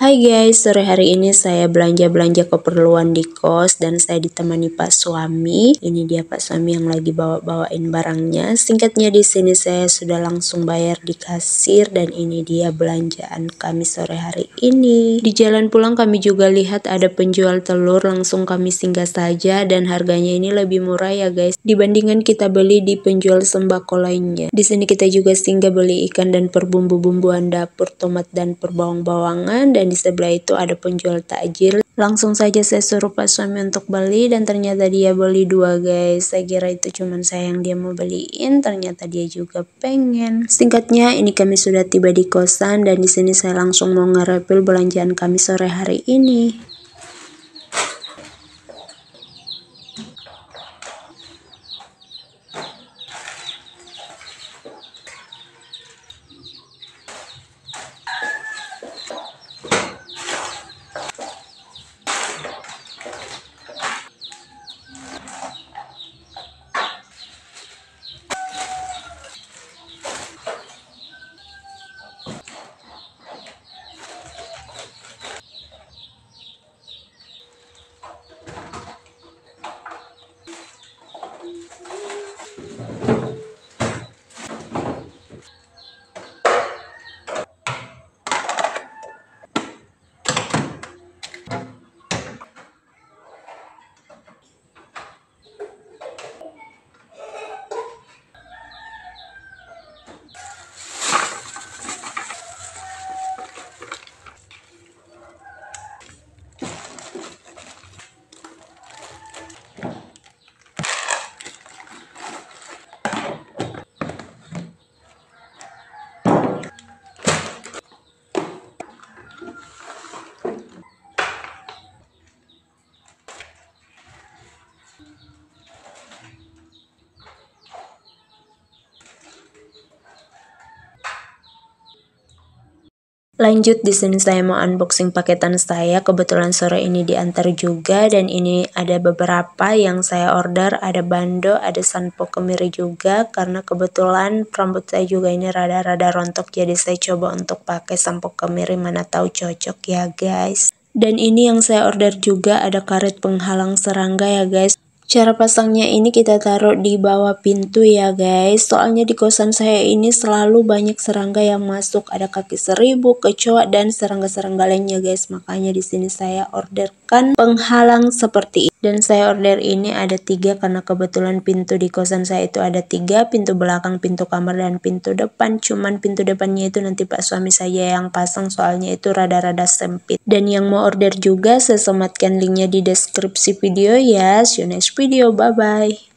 Hai guys, sore hari ini saya belanja-belanja keperluan di kos dan saya ditemani Pak Suami. Ini dia Pak Suami yang lagi bawa-bawain barangnya. Singkatnya di sini saya sudah langsung bayar di kasir dan ini dia belanjaan kami sore hari ini. Di jalan pulang kami juga lihat ada penjual telur, langsung kami singgah saja dan harganya ini lebih murah ya guys dibandingkan kita beli di penjual sembako lainnya. Di sini kita juga singgah beli ikan dan perbumbu-bumbuan dapur, tomat dan perbawang-bawangan dan di sebelah itu ada penjual takjil. Langsung saja saya suruh pak suami untuk beli dan ternyata dia beli dua guys. Saya kira itu cuma saya yang dia mau beliin, ternyata dia juga pengen. Singkatnya ini kami sudah tiba di kosan dan di sini saya langsung mau ngerepil belanjaan kami sore hari ini. Lanjut di sini saya mau unboxing paketan saya. Kebetulan sore ini diantar juga dan ini ada beberapa yang saya order, ada bando, ada sanpo kemiri juga karena kebetulan rambut saya juga ini rada-rada rontok jadi saya coba untuk pakai sampo kemiri mana tahu cocok ya guys. Dan ini yang saya order juga ada karet penghalang serangga ya guys. Cara pasangnya ini kita taruh di bawah pintu ya guys. Soalnya di kosan saya ini selalu banyak serangga yang masuk. Ada kaki seribu, kecoa, dan serangga-serangga lainnya guys. Makanya di sini saya orderkan penghalang seperti ini dan saya order ini ada tiga karena kebetulan pintu di kosan saya itu ada tiga pintu belakang pintu kamar dan pintu depan cuman pintu depannya itu nanti pak suami saya yang pasang soalnya itu rada-rada sempit dan yang mau order juga saya sematkan linknya di deskripsi video ya see you next video bye bye